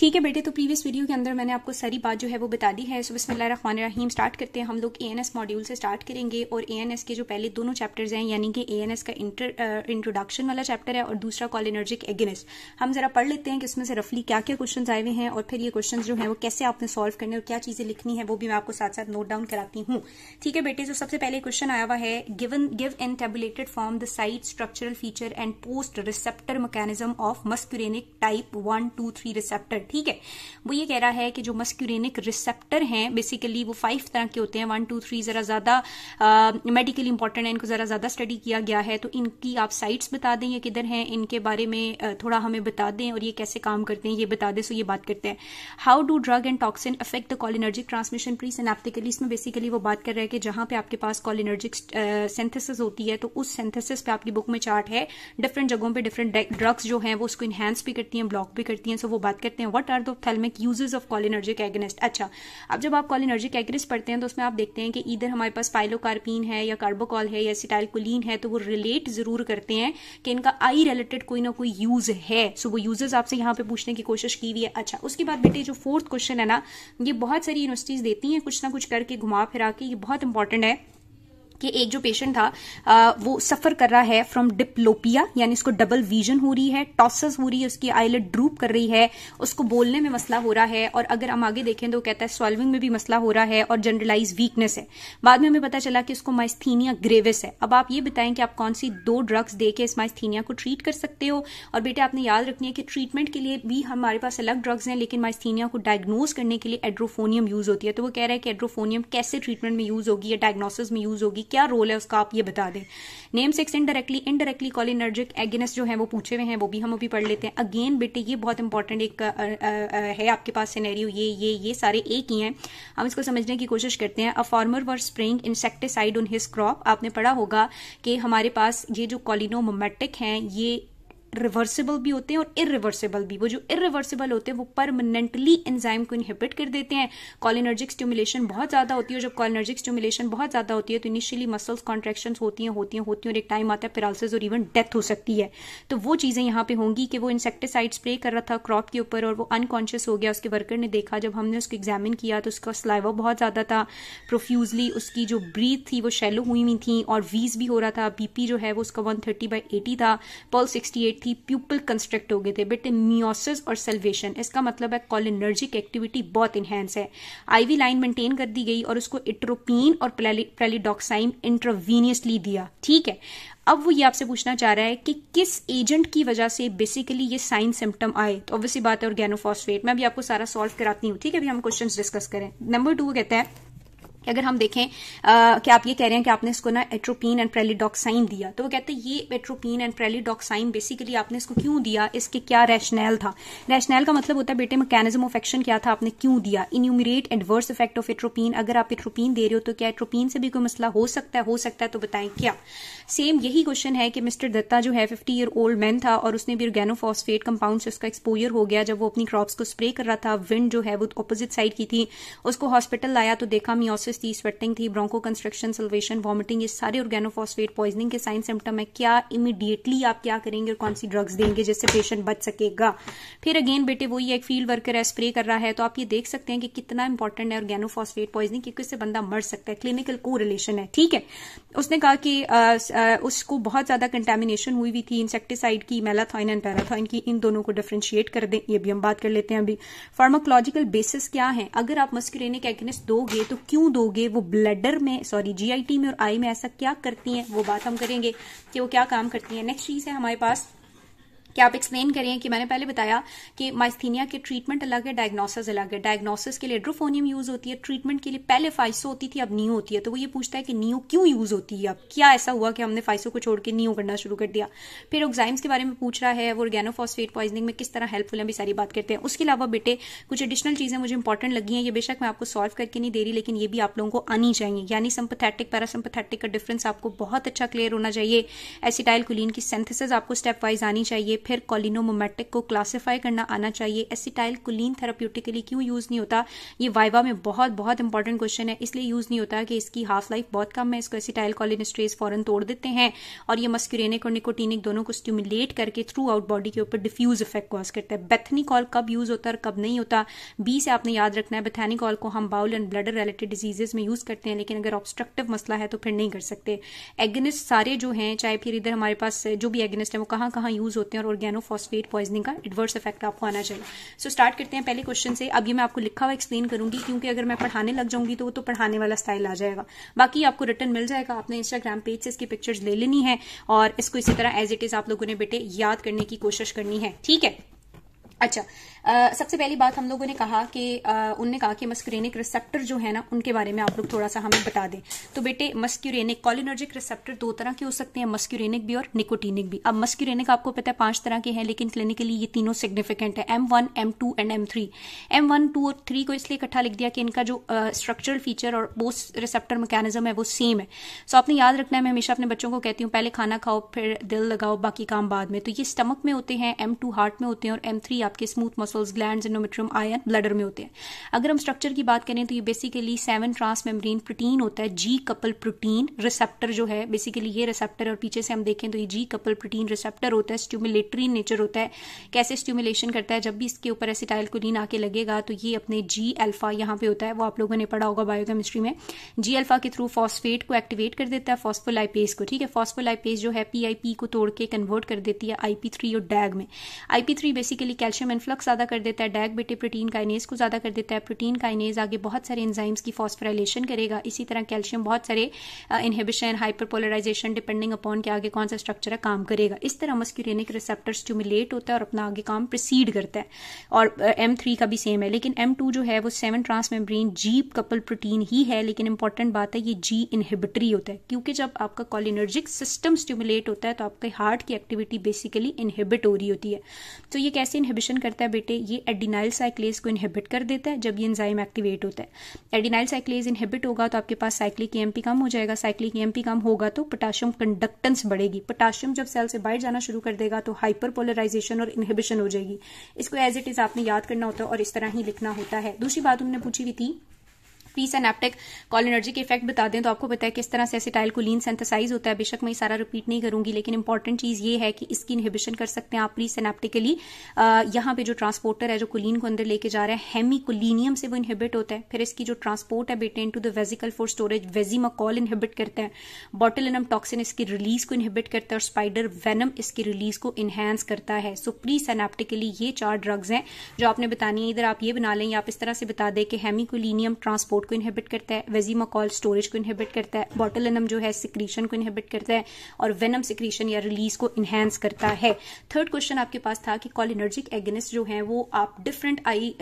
ठीक है बेटे तो प्रीवियस वीडियो के अंदर मैंने आपको सारी बात जो है वो बता दी है सो बसमान रहीम स्टार्ट करते हैं हम लोग ए एन एस मॉड्यूल से स्टार्ट करेंगे और ए एन एस के जो पहले दोनों चैप्टर्स हैं यानी कि ए एन एस का इंट्रोडक्शन वाला चैप्टर है और दूसरा कॉल एनर्जिक एगेनेस्ट हम जरा पढ़ लेते हैं कि उसमें से रफली क्या क्या क्वेश्चन आए हुए हैं और फिर ये क्वेश्चन जो है वो कैसे आपने सॉल्व करने और क्या चीजें लिखनी है वो भी मैं आपको साथ साथ नोट डाउन कराती हूँ ठीक है बेटे जो तो सबसे पहले क्वेश्चन आया हुआ है given give and tabulated form the site structural feature and post receptor mechanism of muscarinic type one two three receptor ठीक है वो ये कह रहा है कि जो मस्क्यूरेनिक रिसेप्टर हैं बेसिकली वो फाइव तरह के होते हैं वन टू थ्री ज़रा ज़्यादा मेडिकली इंपॉर्टेंट है इनको ज़रा ज़्यादा स्टडी किया गया है तो इनकी आप साइट्स बता दें ये किधर हैं इनके बारे में थोड़ा हमें बता दें और ये कैसे काम करते हैं ये बता दें सो ये बात करते हैं how do drug and toxin affect the cholinergic transmission presynaptically इसमें बेसिकली वो बात कर रहे हैं कि जहां पर आपके पास कॉल एनर्जिक सेंथेसिस होती है तो उस सेंथेसिस पे आपकी बुक में चार्ट है डिफरेंट जगहों पर डिफरेंट ड्रग्स जो है वो उसको इनहेंस भी करती हैं ब्लॉक भी करती हैं सो वो बात करते हैं what are therapeutic uses of cholinergic agonist अच्छा अब जब आप कॉलिनर्जिक एगनिस्ट पढ़ते हैं तो उसमें आप देखते हैं कि इधर हमारे पास पाइलोकार्पिन है या कार्बोकॉल है या सिटाइलकुलीन है तो वो रिलेट जरूर करते हैं कि इनका आई रिलेटेड कोई ना कोई यूज है सो so, वो यूजेस आपसे यहाँ पे पूछने की कोशिश की हुई है अच्छा उसके बाद बेटे जो फोर्थ क्वेश्चन है ना ये बहुत सारी यूनिवर्सिटीज देती हैं कुछ ना कुछ करके घुमा फिरा के ये बहुत इंपॉर्टेंट है कि एक जो पेशेंट था आ, वो सफर कर रहा है फ्रॉम डिप्लोपिया यानी उसको डबल विजन हो रही है टॉसस हो रही है उसकी आईलेट ड्रूप कर रही है उसको बोलने में मसला हो रहा है और अगर हम आगे देखें तो कहता है सॉल्विंग में भी मसला हो रहा है और जनरलाइज वीकनेस है बाद में हमें पता चला कि इसको माइस्थीनिया ग्रेविस है अब आप ये बताएं कि आप कौन सी दो ड्रग्स दे इस माइस्थीनिया को ट्रीट कर सकते हो और बेटे आपने याद रखनी है कि ट्रीटमेंट के लिए भी हमारे पास अलग ड्रग्स हैं लेकिन माइस्थीनिया को डायग्नोज करने के लिए एड्रोफोनियम यूज होती है तो वो कह रहा है कि एड्रोफोनियम कैसे ट्रीटमेंट में यूज होगी या डायग्नोसिस में यूज होगी क्या रोल है उसका आप ये बता दें name six indirectly indirectly cholinergic agonists जो है वो पूछे हुए हैं वो भी हम अभी पढ़ लेते हैं अगेन बेटे ये बहुत इंपॉर्टेंट एक आ, आ, आ, है आपके पास सिनेरियो ये ये ये सारे एक ही हैं हम इसको समझने की कोशिश करते हैं a farmer were spraying insecticide on his crop आपने पढ़ा होगा कि हमारे पास ये जो कॉलिनोमोमेटिक है हैं ये रिवर्सिबल भी होते हैं और इरिवर्सिबल भी वो जो इरिवर्सिबल होते हैं वो परमानेंटली एंजाइम को इनहिबिट कर देते हैं कॉलिनर्जिक स्टिमुलेशन बहुत ज्यादा होती है जब कॉलिनर्जिक स्टिमुलेशन बहुत ज्यादा होती है तो इनिशियली मसल्स कॉन्ट्रेक्शन होती हैं होती हैं होती हैं और एक टाइम आता है पेरालसिस और इवन डेथ हो सकती है तो वो चीजें यहाँ पे होंगी कि वो इंसेक्टिसाइड स्प्रे कर रहा था क्रॉप के ऊपर और वो अनकॉन्शियस हो गया उसके वर्कर ने देखा जब हमने उसको एग्जामिन किया तो उसका स्लाइवा बहुत ज्यादा था प्रोफ्यूजली उसकी जो ब्रीथ थी वो शेलो हुई हुई थी और वीज भी हो रहा था बीपी जो है वो उसका वन थर्टी बाई एटी था पल सिक्सटी एट थी प्यूपल कंस्ट्रक्ट हो गए थे बट मियोसिस और सेल्वेशन इसका मतलब है कॉलिनर्जिक एक्टिविटी बहुत इनहेंस है आईवी लाइन मेंटेन कर दी गई और उसको इट्रोपीन और प्रेलिडॉक्साइम इंट्रोवीनियसली दिया ठीक है अब वो ये आपसे पूछना चाह रहा है कि किस एजेंट की वजह से बेसिकली ये साइन सिम्टम आए तो ऑब्वियसली बात है ऑर्गेनोफॉस्फेट मैं अभी आपको सारा सॉल्व कराती हूँ ठीक है अभी हम क्वेश्चंस डिस्कस करें नंबर टू कहता है कि अगर हम देखें आ, कि आप ये कह रहे हैं कि आपने इसको ना एट्रोपिन एंड प्रेलीडोक्साइन दिया तो वो कहते हैं ये एट्रोपिन एंड प्रेलीडोक्साइन बेसिकली आपने इसको क्यों दिया इसके क्या रैशनैल था रैशनैल का मतलब होता है बेटे मैकेनिज्म ऑफ एक्शन क्या था आपने क्यों दिया enumerate adverse effect of atropine अगर आप एट्रोपिन दे रहे हो तो क्या एट्रोपिन से भी कोई मसला हो सकता है हो सकता है तो बताएं क्या सेम यही क्वेश्चन है कि मिस्टर दत्ता जो है फिफ्टी ईयर ओल्ड मैन था और उसने भी ऑर्गेनोफॉस्फेट कंपाउंड से उसका एक्सपोजर हो गया जब वो अपनी क्रॉप्स को स्प्रे कर रहा था विंड जो है वो अपोजिट साइड की थी उसको हॉस्पिटल लाया तो देखा मियोसिस हाइपोक्सिस थी स्वेटिंग थी ब्रोंको कंस्ट्रक्शन सल्वेशन वॉमिटिंग ये सारे ऑर्गेनोफॉस्फेट पॉइजनिंग के साइन सिम्टम है क्या इमीडिएटली आप क्या करेंगे और कौन सी ड्रग्स देंगे जिससे पेशेंट बच सकेगा फिर अगेन बेटे वही एक फील्ड वर्कर है स्प्रे कर रहा है तो आप ये देख सकते हैं कि कितना इंपॉर्टेंट है ऑर्गेनोफॉस्फेट पॉइजनिंग क्योंकि इससे बंदा मर सकता है क्लिनिकल को रिलेशन है ठीक है उसने कहा कि आ, आ, उसको बहुत ज्यादा कंटेमिनेशन हुई हुई थी इंसेक्टिसाइड की मेलाथॉइन एंड पैराथॉइन की इन दोनों को डिफ्रेंशिएट कर दें ये भी हम बात कर लेते हैं अभी फार्माकोलॉजिकल बेसिस क्या है अगर आप मस्क्रेनिक एग्नेस दोगे तो क्यों दो दोगे वो ब्लडर में सॉरी जीआईटी में और आई में ऐसा क्या करती हैं वो बात हम करेंगे कि वो क्या काम करती हैं नेक्स्ट चीज़ है हमारे पास कि आप एक्सप्लेन करें कि मैंने पहले बताया कि माइस्थीनिया के ट्रीटमेंट अलग है डायग्नोसिस अलग है डायग्नोसिस के लिए ड्रोफोनियम यूज होती है ट्रीटमेंट के लिए पहले फाइसो होती थी अब नियो होती है तो वो ये पूछता है कि नियो क्यों यूज होती है अब क्या ऐसा हुआ कि हमने फाइसो को छोड़ के नियो करना शुरू कर दिया फिर ओग्जाइम्स के बारे में पूछ रहा है वो ऑर्गेनोफॉस्फेट पॉइजनिंग में किस तरह हेल्पफुल है भी सारी बात करते हैं उसके अलावा बेटे कुछ एडिशनल चीजें मुझे इंपॉर्टेंट लगी हैं ये बेशक मैं आपको सॉल्व करके नहीं दे रही लेकिन ये भी आप लोगों को आनी चाहिए यानी सम्पथेटिक पैरासम्पथेटिक का डिफरेंस आपको बहुत अच्छा क्लियर होना चाहिए एसिटाइल कुलीन की सेंथिस आपको स्टेप वाइज आनी चाहिए फिर कॉलिनोमोमेटिक को क्लासिफाई करना आना चाहिए एसिटाइल कुलीन थेराप्यूटिकली क्यों यूज़ नहीं होता ये वाइवा में बहुत बहुत इंपॉर्टेंट क्वेश्चन है इसलिए यूज़ नहीं होता कि इसकी हाफ लाइफ बहुत कम है इसको एसिटाइल कॉलिनस्ट्रेज फॉरन तोड़ देते हैं और ये मस्क्यूरेनिक और निकोटीनिक दोनों को स्टिमुलेट करके थ्रू आउट बॉडी के ऊपर डिफ्यूज इफेक्ट कॉज करता है बेथनिकॉल कब यूज़ होता है और कब नहीं होता बी से आपने याद रखना है बेथेनिकॉल को हम bowel and bladder related diseases में यूज़ करते हैं लेकिन अगर ऑब्स्ट्रक्टिव मसला है तो फिर नहीं कर सकते एगनिस्ट सारे जो हैं चाहे फिर इधर हमारे पास जो भी एगनिस्ट है वो कहां कहां यूज़ होते हैं और ऑर्गेनोफॉस्फेट पॉइजनिंग का एडवर्स इफेक्ट आपको आना चाहिए सो so, स्टार्ट करते हैं पहले क्वेश्चन से अब ये मैं आपको लिखा हुआ एक्सप्लेन करूंगी क्योंकि अगर मैं पढ़ाने लग जाऊंगी तो वो तो पढ़ाने वाला स्टाइल आ जाएगा बाकी आपको रिटर्न मिल जाएगा आपने इंस्टाग्राम पेज से इसकी पिक्चर्स ले लेनी है और इसको इसी तरह एज इट इज आप लोगों ने बेटे याद करने की कोशिश करनी है ठीक है अच्छा सबसे पहली बात हम लोगों ने कहा कि उनने कहा कि मस्क्यूरेनिक रिसेप्टर जो है ना उनके बारे में आप लोग थोड़ा सा हमें बता दें तो बेटे मस्क्यूरेनिक कॉलिनर्जिक रिसेप्टर दो तरह के हो सकते हैं मस्क्यूरेनिक भी और निकोटीनिक भी अब मस्क्यूरेनिक आपको पता है पांच तरह के हैं लेकिन क्लिनिकली ये तीनों सिग्निफिकेंट है M one M two and M three M one two और थ्री को इसलिए इकट्ठा लिख दिया कि इनका जो स्ट्रक्चरल uh, फीचर और वो रिसेप्टर मैकेनिज्म है वो सेम है सो आपने याद रखना है मैं हमेशा अपने बच्चों को कहती हूँ पहले खाना खाओ फिर दिल लगाओ बाकी काम बाद में तो ये स्टमक में होते हैं एम टू हार्ट में होते हैं और एम थ्री आपके स्मूथ मसल्स ग्लैंड इनोमेट्रियम आयन ब्लडर में होते हैं अगर हम स्ट्रक्चर की बात करें तो ये basically seven trans membrane protein होता है जी कपल प्रोटीन रिसेप्टर जो है बेसिकली ये रिसेप्टर और पीछे से हम देखें तो ये जी कपल प्रोटीन रिसेप्टर होता है स्ट्यूमुलेटरी नेचर होता है कैसे स्ट्यूमुलेशन करता है जब भी इसके ऊपर एसिटाइल कोलिन आके लगेगा तो ये अपने जी एल्फा यहाँ पे होता है वो आप लोगों ने पढ़ा होगा बायोकेमिस्ट्री में जी एल्फा के थ्रू फॉस्फेट को एक्टिवेट कर देता है फॉस्फोलाइपेज को ठीक है फॉस्फोलाइपेज जो है पीआईपी को तोड़ के कन्वर्ट कर देती है आईपी थ्री और डैग में IP three basically calcium influx ज़्यादा कर देता है डैग बेटे प्रोटीन काइनेज को ज़्यादा कर देता है प्रोटीन काइनेज आगे बहुत सारे एंजाइम्स की फॉस्फोराइलेशन करेगा इसी तरह कैल्शियम बहुत सारे इनहिबिशन हाइपरपोलराइजेशन डिपेंडिंग अपॉन के आगे कौन सा स्ट्रक्चर है काम करेगा इस तरह मस्क्यूरेनिक रिसेप्टर स्टूमुलेट होता है और अपना आगे काम प्रोसीड करता है और एम थ्री का भी सेम है लेकिन एम जो है वो seven trans transmembrane GP couple protein ही है लेकिन इंपॉर्टेंट बात है ये जी इनहिबिटरी होता है क्योंकि जब आपका कॉलिनर्जिक सिस्टम स्टिमुलेट होता है तो आपके हार्ट की एक्टिविटी बेसिकली इनहिबिट हो रही होती है तो ये कैसे इनहिबिशन करता है बेटे बेटे ये एडिनाइल साइक्लेज को इनहिबिट कर देता है जब ये एंजाइम एक्टिवेट होता है एडिनाइल साइक्लेज इनहिबिट होगा तो आपके पास साइक्लिक एएमपी e कम हो जाएगा साइक्लिक एएमपी e कम होगा तो पोटाशियम कंडक्टेंस बढ़ेगी पोटाशियम जब सेल से बाहर जाना शुरू कर देगा तो हाइपर पोलराइजेशन और इनहिबिशन हो जाएगी इसको एज इट इज आपने याद करना होता है और इस तरह ही लिखना होता है दूसरी बात उन्होंने पूछी हुई थी फ्री सैनाप्टिक कॉल एनर्जी के इफेक्ट बता दें तो आपको पता है किस तरह से एसिटाइल कोलिन सिंथेसाइज होता है बेशक मैं सारा रिपीट नहीं करूंगी लेकिन इंपॉर्टेंट चीज ये है कि इसकी इनहिबिशन कर सकते हैं आप प्री सेनेप्टिकली यहां पे जो ट्रांसपोर्टर है जो कुलीन को अंदर लेके जा रहा है हेमी से वो इनहिबिट होता है फिर इसकी जो ट्रांसपोर्ट है बेटे to the vesicle for storage vesamicol inhibit करते हैं बॉटलिनम टॉक्सिन इसकी रिलीज को इनहिबिट करता है और स्पाइडर वेनम इसकी रिलीज को इनहेंस करता है सो प्री सेनेप्टिकली ये चार ड्रग्स हैं जो आपने बतानी है इधर आप ये बना लें आप इस तरह से बता दें कि हेमी ट्रांसपोर्ट को इनहेबिट करता है वेजीमा कॉल स्टोरेज को इनहेबिट करता है बॉटलिनम जो है सिक्रीशन को इनहेबिट करता है और वेनम सिक्रीशन या रिलीज को इनहेंस करता है थर्ड क्वेश्चन आपके पास था कि कॉलिनर्जिक एगेनिस्ट जो है वो आप डिफरेंट आई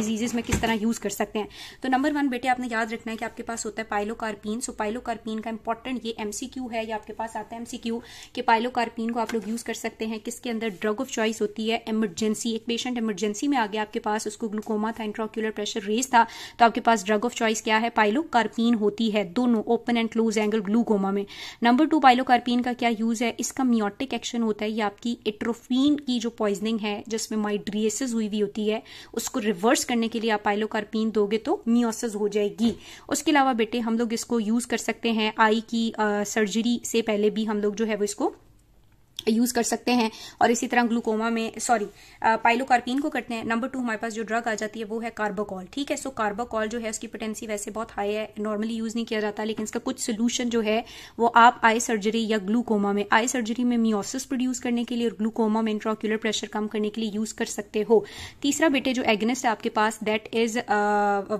डिजीजेस में किस तरह यूज कर सकते हैं तो नंबर वन बेटे आपने याद रखना है कि आपके पास होता है पाइलोकार्पिन सो पाइलोकार्पिन का इंपॉर्टेंट ये एमसीक्यू है या आपके पास आता है एमसीक्यू कि पाइलोकार्पिन को आप लोग यूज कर सकते हैं किसके अंदर ड्रग ऑफ चॉइस होती है इमरजेंसी एक पेशेंट इमरजेंसी में आ गया आपके पास उसको ग्लूकोमा था इंट्राक्यूलर प्रेशर रेस था तो आपके पास ड्रग ऑफ चॉइस क्या है कार्पीन होती है दोनों open and close angle glaucoma में नंबर टू कार्पीन का क्या यूज है इसका मियोटिक एक्शन होता है ये आपकी एट्रोफीन की जो पॉइजनिंग है जिसमें माइड्रियसिस हुई हुई होती है उसको रिवर्स करने के लिए आप पाइलोकार्पीन दोगे तो मियोसिस हो जाएगी उसके अलावा बेटे हम लोग इसको यूज कर सकते हैं आई की सर्जरी से पहले भी हम लोग जो है वो इसको यूज कर सकते हैं और इसी तरह ग्लूकोमा में सॉरी पाइलोकार्पिन को करते हैं नंबर टू हमारे पास जो ड्रग आ जाती है वो है कार्बोकॉल ठीक है सो कार्बोकॉल जो है उसकी पोटेंसी वैसे बहुत हाई है नॉर्मली यूज नहीं किया जाता लेकिन इसका कुछ सोल्यूशन जो है वो आप आई सर्जरी या ग्लूकोमा में आई सर्जरी में मियोसिस प्रोड्यूस करने के लिए और ग्लूकोमा में इंट्राक्यूलर प्रेशर कम करने के लिए यूज कर सकते हो तीसरा बेटे जो एग्नेस्ट है आपके पास दैट इज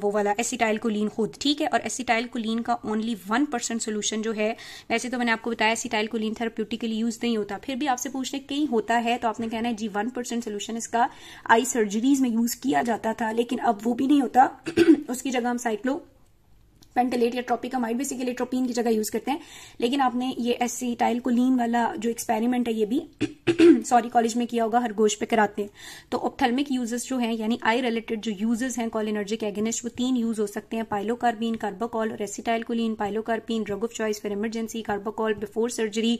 वो वाला एसिटाइल कोलिन खुद ठीक है और एसिटाइल कोलिन का ओनली वन परसेंट सोल्यूशन जो है वैसे तो मैंने आपको बताया एसिटाइल कोलिन थेराप्यूटिकली यूज नहीं होता फिर भी आपसे पूछने कहीं होता है तो आपने कहना है जी वन परसेंट सोल्यूशन इसका आई सर्जरीज में यूज किया जाता था लेकिन अब वो भी नहीं होता उसकी जगह हम साइक्लो पेंटलेट या ट्रोपिकामाइड बेसिकली ट्रोपिन की जगह यूज करते हैं लेकिन आपने ये एससी टाइल कोलिन वाला जो एक्सपेरिमेंट है ये भी सॉरी कॉलेज में किया होगा हर गोश पे कराते हैं तो ऑप्थेलमिक यूजेस जो हैं यानी आई रिलेटेड जो यूजेस हैं कॉलिनर्जिक एगेनिस्ट वो तीन यूज हो सकते हैं pilocarpine carbachol acetyl choline pilocarpine drug of choice for emergency carbachol before surgery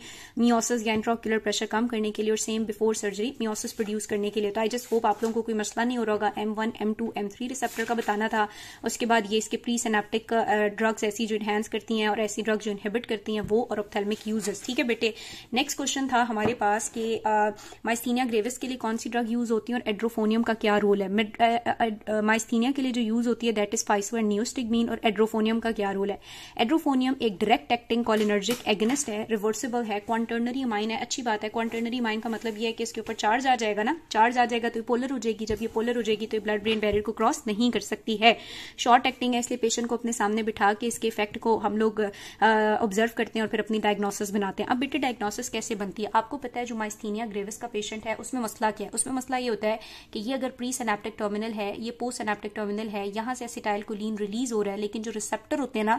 miosis या एंट्रोक्यूलर प्रेशर कम करने के लिए और same before surgery miosis produce करने के लिए तो आई जस्ट होप आप लोगों को कोई मसला नहीं हो रहा होगा M one M two M three receptor का बताना था उसके बाद ये इसके प्री सिनेप्टिक uh, ड्रग्स ऐसी जो इन्हेंस करती हैं और ऐसी ड्रग्स जो इनहिबिट करती हैं वो और ऑप्थेलमिक यूजेस ठीक है बेटे नेक्स्ट क्वेश्चन था हमारे पास कि माइस्थीनिया ग्रेविस के लिए कौन सी ड्रग यूज होती है और एड्रोफोनियम का क्या रोल है माइस्थीनिया के लिए जो यूज होती है that is physo and neostigmine और एड्रोफोनियम का क्या रोल है एड्रोफोनियम एक डायरेक्ट एक्टिंग कॉलिनर्जिक एगनिस्ट है रिवर्सिबल है क्वांटर्नरी माइन है अच्छी बात है क्वांटर्नरी माइन का मतलब यह है कि इसके ऊपर चार्ज आ जाएगा ना चार्ज आ जाएगा तो पोलर हो जाएगी जब ये पोलर हो जाएगी तो ब्लड ब्रेन बैरियर को क्रॉस नहीं कर सकती है शॉर्ट एक्टिंग है इसलिए पेशेंट को अपने सामने उठा के इसके इफेक्ट को हम लोग ऑब्जर्व करते हैं और फिर अपनी डायग्नोसिस बनाते हैं अब बेटे डायग्नोसिस कैसे बनती है आपको पता है जो माइस्थीनिया ग्रेविस का पेशेंट है उसमें मसला क्या है उसमें मसला ये होता है कि ये अगर प्री सेनेप्टिक टर्मिनल है ये पोस्ट सेनेप्टिक टर्मिनल है यहाँ से एसिटाइल कोलीन रिलीज हो रहा है लेकिन जो रिसेप्टर होते हैं ना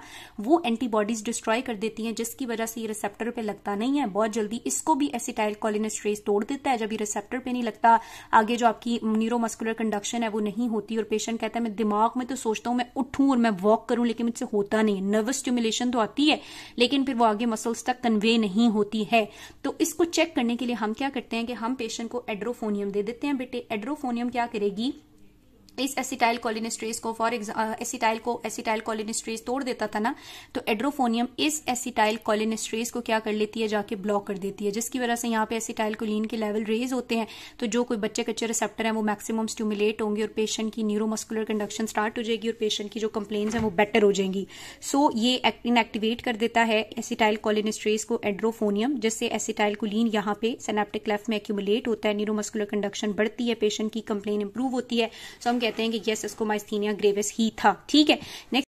वो एंटीबॉडीज डिस्ट्रॉय कर देती है जिसकी वजह से ये रिसेप्टर पर लगता नहीं है बहुत जल्दी इसको भी एसिटाइल कोलिनस्ट्रेस तोड़ देता है जब ये रिसेप्टर पर नहीं लगता आगे जो आपकी न्यूरोमस्कुलर कंडक्शन है वो नहीं होती और पेशेंट कहता है मैं दिमाग में तो सोचता हूँ मैं उठूं और मैं वॉक करूं लेकिन से होता नहीं नर्वस स्टिमुलेशन तो आती है लेकिन फिर वो आगे मसल्स तक कन्वे नहीं होती है तो इसको चेक करने के लिए हम क्या करते हैं कि हम पेशेंट को एड्रोफोनियम दे देते हैं बेटे एड्रोफोनियम क्या करेगी इस एसिटाइल कोलिनिस्ट्रेस को फॉर एसिटाइल uh, को एसिटाइल कोलिनिस्ट्रेस तोड़ देता था ना तो एड्रोफोनियम इस एसिटाइल कोलिनिस्ट्रेस को क्या कर लेती है जाके ब्लॉक कर देती है जिसकी वजह से यहाँ पे एसिटाइल कोलिन के लेवल रेज होते हैं तो जो कोई बच्चे कच्चे रिसेप्टर है वो मैक्सिमम स्टिमुलेट होंगे और पेशेंट की न्यूरोमस्कुलर कंडक्शन स्टार्ट हो जाएगी और पेशेंट की जो कंप्लेन है वो बेटर हो जाएंगी सो so, ये इनएक्टिवेट कर देता है एसिटाइल कोलिनिस्ट्रेस को एड्रोफोनियम जिससे एसिटाइल कोलिन यहाँ पे सेनेप्टिक लेफ्ट में एक्यूमुलेट होता है न्यूरोमस्कुलर कंडक्शन बढ़ती है पेशेंट की कंप्लेन इंप्रूव होती है सो so, हम कहते हैं कि यस इसको माइस्थीनिया ग्रेविस ही था ठीक है नेक्स्ट